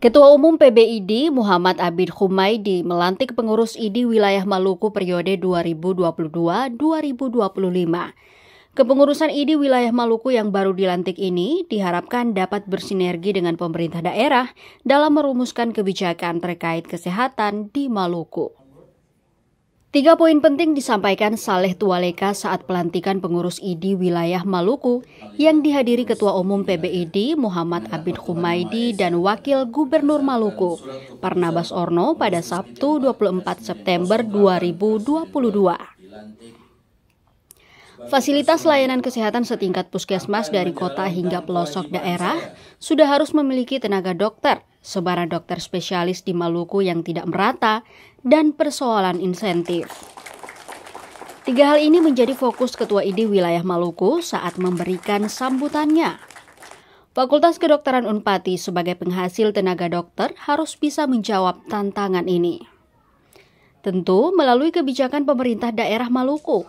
Ketua Umum PBID Muhammad Abid Humaidi melantik pengurus ID wilayah Maluku periode 2022-2025. Kepengurusan ID wilayah Maluku yang baru dilantik ini diharapkan dapat bersinergi dengan pemerintah daerah dalam merumuskan kebijakan terkait kesehatan di Maluku. Tiga poin penting disampaikan Saleh Tualeka saat pelantikan pengurus ID wilayah Maluku yang dihadiri Ketua Umum PBID Muhammad Abid Humaidi dan Wakil Gubernur Maluku Parnabas Orno pada Sabtu 24 September 2022. Fasilitas layanan kesehatan setingkat puskesmas dari kota hingga pelosok daerah sudah harus memiliki tenaga dokter, sebaran dokter spesialis di Maluku yang tidak merata, dan persoalan insentif. Tiga hal ini menjadi fokus Ketua ID Wilayah Maluku saat memberikan sambutannya. Fakultas Kedokteran Unpati sebagai penghasil tenaga dokter harus bisa menjawab tantangan ini. Tentu melalui kebijakan pemerintah daerah Maluku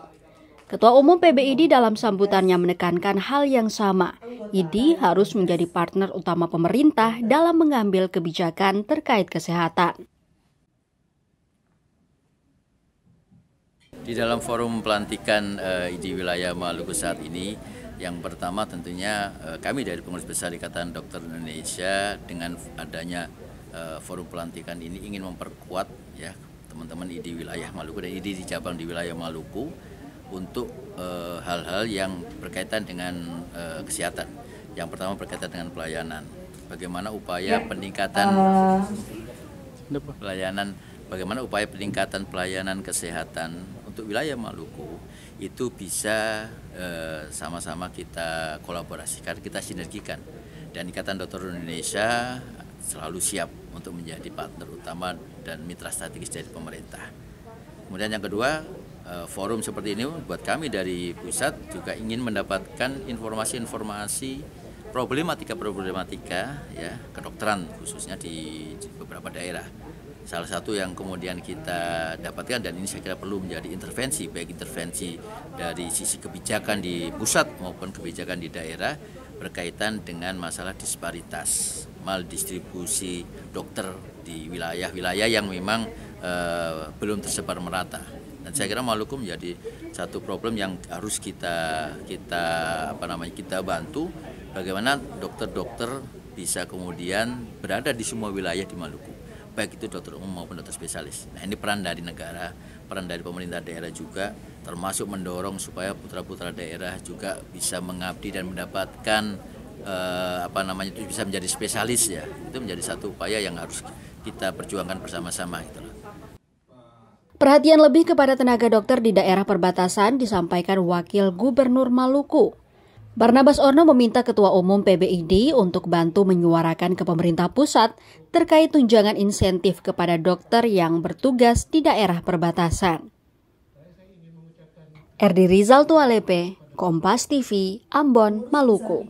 Ketua Umum PBID dalam sambutannya menekankan hal yang sama. ID harus menjadi partner utama pemerintah dalam mengambil kebijakan terkait kesehatan. Di dalam forum pelantikan uh, eh, ID wilayah Maluku saat ini, yang pertama tentunya eh, kami dari pengurus besar Ikatan Dokter Indonesia dengan adanya eh, forum pelantikan ini ingin memperkuat ya teman-teman ID wilayah Maluku dan ID di cabang di wilayah Maluku untuk eh, hal-hal e, yang berkaitan dengan e, kesehatan. Yang pertama berkaitan dengan pelayanan. Bagaimana upaya ya, peningkatan eh, pelayanan bagaimana upaya peningkatan pelayanan kesehatan untuk wilayah Maluku itu bisa sama-sama e, kita kolaborasikan, kita sinergikan. Dan Ikatan Dokter Indonesia selalu siap untuk menjadi partner utama dan mitra strategis dari pemerintah. Kemudian yang kedua, Eh, forum seperti ini buat kami dari pusat juga ingin mendapatkan informasi-informasi problematika-problematika ya kedokteran khususnya di beberapa daerah. Salah satu yang kemudian kita dapatkan dan ini saya kira perlu menjadi intervensi baik intervensi dari sisi kebijakan di pusat maupun kebijakan di daerah berkaitan dengan masalah disparitas mal distribusi dokter di wilayah-wilayah yang memang eh, belum tersebar merata dan saya kira Maluku menjadi satu problem yang harus kita kita apa namanya kita bantu bagaimana dokter-dokter bisa kemudian berada di semua wilayah di Maluku baik itu dokter umum maupun dokter spesialis. Nah ini peran dari negara, peran dari pemerintah daerah juga, termasuk mendorong supaya putra-putra daerah juga bisa mengabdi dan mendapatkan eh, apa namanya itu bisa menjadi spesialis ya. Itu menjadi satu upaya yang harus kita perjuangkan bersama-sama gitu Perhatian lebih kepada tenaga dokter di daerah perbatasan disampaikan Wakil Gubernur Maluku. Barnabas Orno meminta Ketua Umum PBID untuk bantu menyuarakan ke pemerintah pusat terkait tunjangan insentif kepada dokter yang bertugas di daerah perbatasan. Erdi Rizal Tualepe, Kompas TV, Ambon, Maluku.